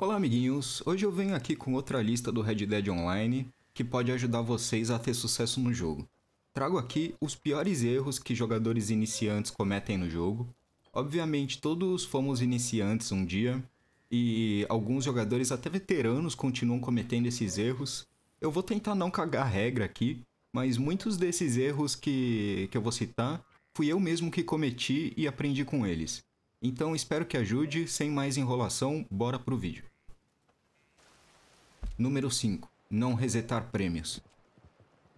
Olá, amiguinhos! Hoje eu venho aqui com outra lista do Red Dead Online que pode ajudar vocês a ter sucesso no jogo. Trago aqui os piores erros que jogadores iniciantes cometem no jogo. Obviamente, todos fomos iniciantes um dia e alguns jogadores, até veteranos, continuam cometendo esses erros. Eu vou tentar não cagar a regra aqui, mas muitos desses erros que, que eu vou citar fui eu mesmo que cometi e aprendi com eles. Então espero que ajude, sem mais enrolação, bora pro vídeo. Número 5. Não resetar prêmios.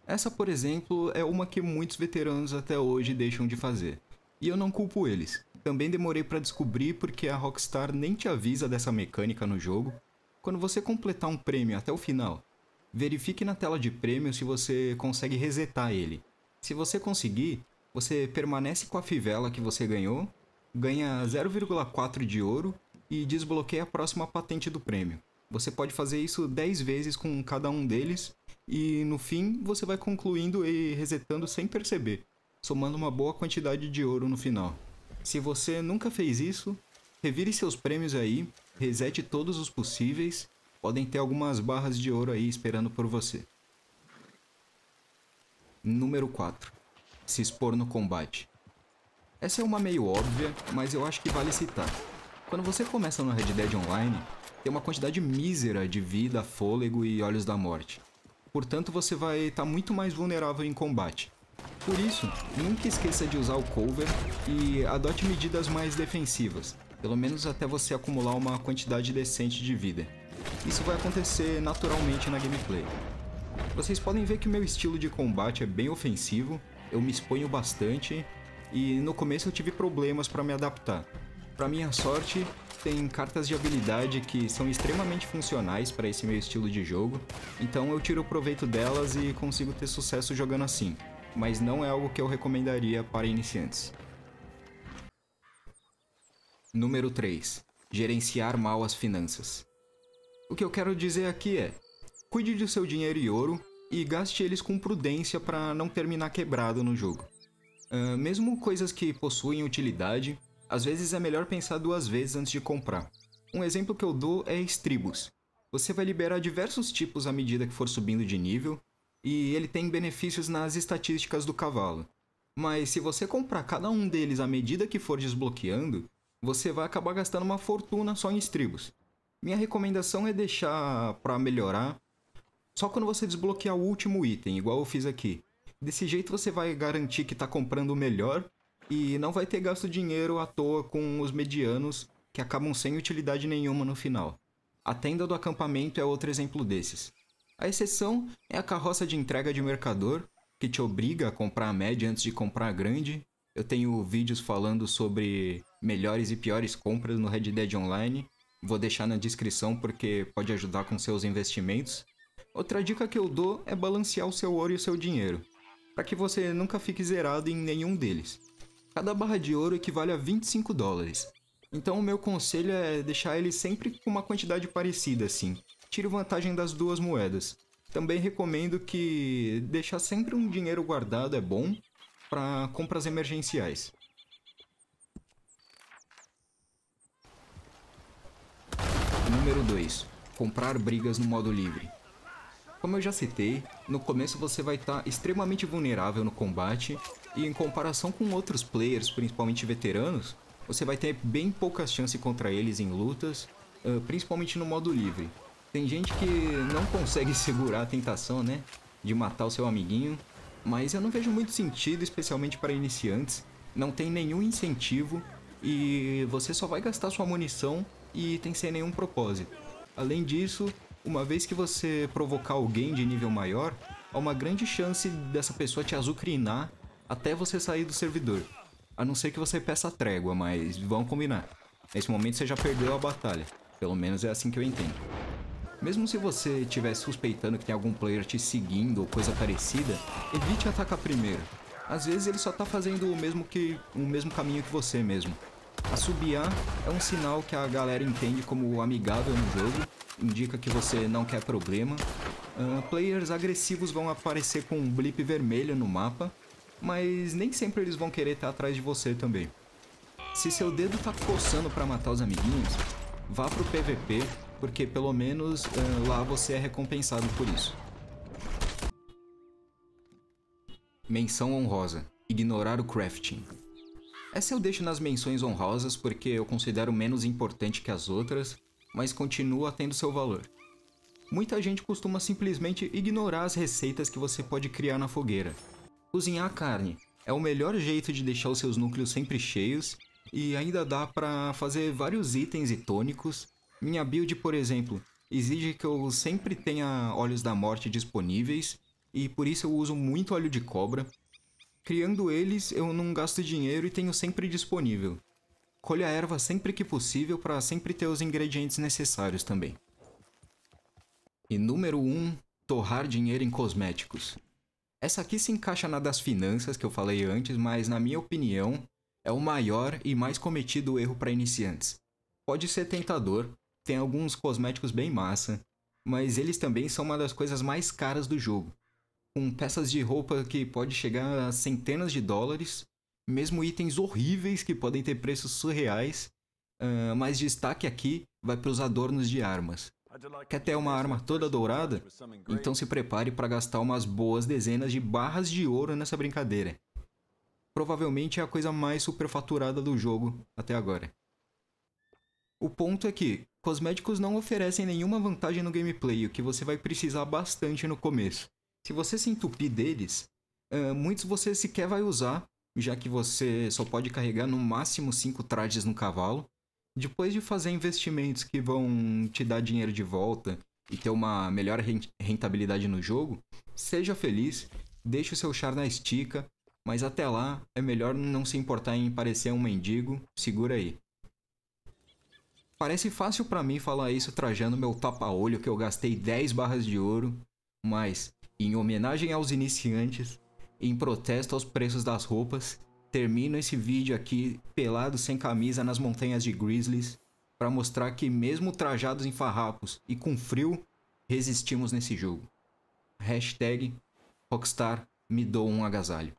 Essa, por exemplo, é uma que muitos veteranos até hoje deixam de fazer. E eu não culpo eles. Também demorei para descobrir porque a Rockstar nem te avisa dessa mecânica no jogo. Quando você completar um prêmio até o final, verifique na tela de prêmios se você consegue resetar ele. Se você conseguir, você permanece com a fivela que você ganhou, ganha 0,4 de ouro e desbloqueia a próxima patente do prêmio. Você pode fazer isso 10 vezes com cada um deles e no fim você vai concluindo e resetando sem perceber, somando uma boa quantidade de ouro no final. Se você nunca fez isso, revire seus prêmios aí, resete todos os possíveis, podem ter algumas barras de ouro aí esperando por você. Número 4 Se expor no combate. Essa é uma meio óbvia, mas eu acho que vale citar. Quando você começa no Red Dead Online, tem uma quantidade mísera de vida, fôlego e olhos da morte. Portanto, você vai estar tá muito mais vulnerável em combate. Por isso, nunca esqueça de usar o cover e adote medidas mais defensivas, pelo menos até você acumular uma quantidade decente de vida. Isso vai acontecer naturalmente na gameplay. Vocês podem ver que meu estilo de combate é bem ofensivo, eu me exponho bastante e no começo eu tive problemas para me adaptar. Para minha sorte, tem cartas de habilidade que são extremamente funcionais para esse meu estilo de jogo, então eu tiro proveito delas e consigo ter sucesso jogando assim, mas não é algo que eu recomendaria para iniciantes. Número 3. Gerenciar mal as finanças. O que eu quero dizer aqui é: cuide do seu dinheiro e ouro e gaste eles com prudência para não terminar quebrado no jogo. Uh, mesmo coisas que possuem utilidade, às vezes é melhor pensar duas vezes antes de comprar. Um exemplo que eu dou é estribos. Você vai liberar diversos tipos à medida que for subindo de nível, e ele tem benefícios nas estatísticas do cavalo. Mas se você comprar cada um deles à medida que for desbloqueando, você vai acabar gastando uma fortuna só em estribos. Minha recomendação é deixar para melhorar só quando você desbloquear o último item, igual eu fiz aqui. Desse jeito você vai garantir que está comprando o melhor e não vai ter gasto dinheiro à toa com os medianos que acabam sem utilidade nenhuma no final. A tenda do acampamento é outro exemplo desses. A exceção é a carroça de entrega de mercador, que te obriga a comprar a média antes de comprar a grande. Eu tenho vídeos falando sobre melhores e piores compras no Red Dead Online. Vou deixar na descrição porque pode ajudar com seus investimentos. Outra dica que eu dou é balancear o seu ouro e o seu dinheiro, para que você nunca fique zerado em nenhum deles. Cada barra de ouro equivale a 25 dólares. Então o meu conselho é deixar ele sempre com uma quantidade parecida assim. Tire vantagem das duas moedas. Também recomendo que deixar sempre um dinheiro guardado é bom para compras emergenciais. Número 2. Comprar brigas no modo livre. Como eu já citei, no começo você vai estar tá extremamente vulnerável no combate e em comparação com outros players, principalmente veteranos, você vai ter bem poucas chances contra eles em lutas, principalmente no modo livre. Tem gente que não consegue segurar a tentação, né? De matar o seu amiguinho. Mas eu não vejo muito sentido, especialmente para iniciantes. Não tem nenhum incentivo e você só vai gastar sua munição e tem sem nenhum propósito. Além disso, uma vez que você provocar alguém de nível maior, há uma grande chance dessa pessoa te azucrinar até você sair do servidor. A não ser que você peça trégua, mas vamos combinar. Nesse momento você já perdeu a batalha. Pelo menos é assim que eu entendo. Mesmo se você estiver suspeitando que tem algum player te seguindo ou coisa parecida, evite atacar primeiro. Às vezes ele só está fazendo o mesmo, que, o mesmo caminho que você mesmo. Assobiar é um sinal que a galera entende como amigável no jogo, indica que você não quer problema. Uh, players agressivos vão aparecer com um blip vermelho no mapa, mas nem sempre eles vão querer estar atrás de você também. Se seu dedo tá coçando para matar os amiguinhos, vá pro PVP, porque pelo menos uh, lá você é recompensado por isso. Menção honrosa: ignorar o crafting. É Essa eu deixo nas menções honrosas porque eu considero menos importante que as outras, mas continua tendo seu valor. Muita gente costuma simplesmente ignorar as receitas que você pode criar na fogueira, Cozinhar a carne é o melhor jeito de deixar os seus núcleos sempre cheios e ainda dá para fazer vários itens e tônicos. Minha build, por exemplo, exige que eu sempre tenha óleos da morte disponíveis e por isso eu uso muito óleo de cobra. Criando eles, eu não gasto dinheiro e tenho sempre disponível. Colha a erva sempre que possível para sempre ter os ingredientes necessários também. E número 1, um, torrar dinheiro em cosméticos. Essa aqui se encaixa na das finanças que eu falei antes, mas na minha opinião é o maior e mais cometido erro para iniciantes. Pode ser tentador, tem alguns cosméticos bem massa, mas eles também são uma das coisas mais caras do jogo. Com peças de roupa que pode chegar a centenas de dólares, mesmo itens horríveis que podem ter preços surreais, uh, mas destaque aqui vai para os adornos de armas. Quer ter uma arma toda dourada? Então se prepare para gastar umas boas dezenas de barras de ouro nessa brincadeira. Provavelmente é a coisa mais superfaturada do jogo até agora. O ponto é que cosméticos não oferecem nenhuma vantagem no gameplay, o que você vai precisar bastante no começo. Se você se entupir deles, ah, muitos você sequer vai usar, já que você só pode carregar no máximo 5 trajes no cavalo, depois de fazer investimentos que vão te dar dinheiro de volta e ter uma melhor rentabilidade no jogo, seja feliz, deixe o seu char na estica, mas até lá é melhor não se importar em parecer um mendigo, segura aí. Parece fácil para mim falar isso trajando meu tapa-olho que eu gastei 10 barras de ouro, mas, em homenagem aos iniciantes, em protesto aos preços das roupas, termino esse vídeo aqui pelado sem camisa nas montanhas de Grizzlies para mostrar que mesmo trajados em farrapos e com frio, resistimos nesse jogo. Hashtag Rockstar me dou um agasalho.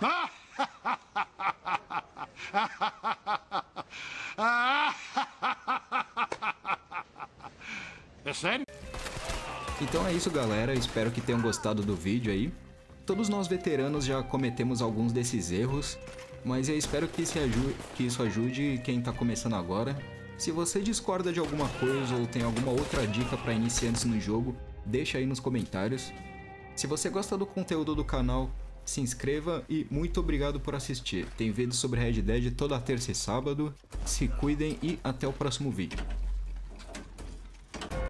É sério? Então é isso, galera. Espero que tenham gostado do vídeo aí. Todos nós veteranos já cometemos alguns desses erros, mas eu espero que, que isso ajude quem está começando agora. Se você discorda de alguma coisa ou tem alguma outra dica para iniciantes no jogo, deixa aí nos comentários. Se você gosta do conteúdo do canal, se inscreva e muito obrigado por assistir. Tem vídeo sobre Red Dead toda terça e sábado. Se cuidem e até o próximo vídeo.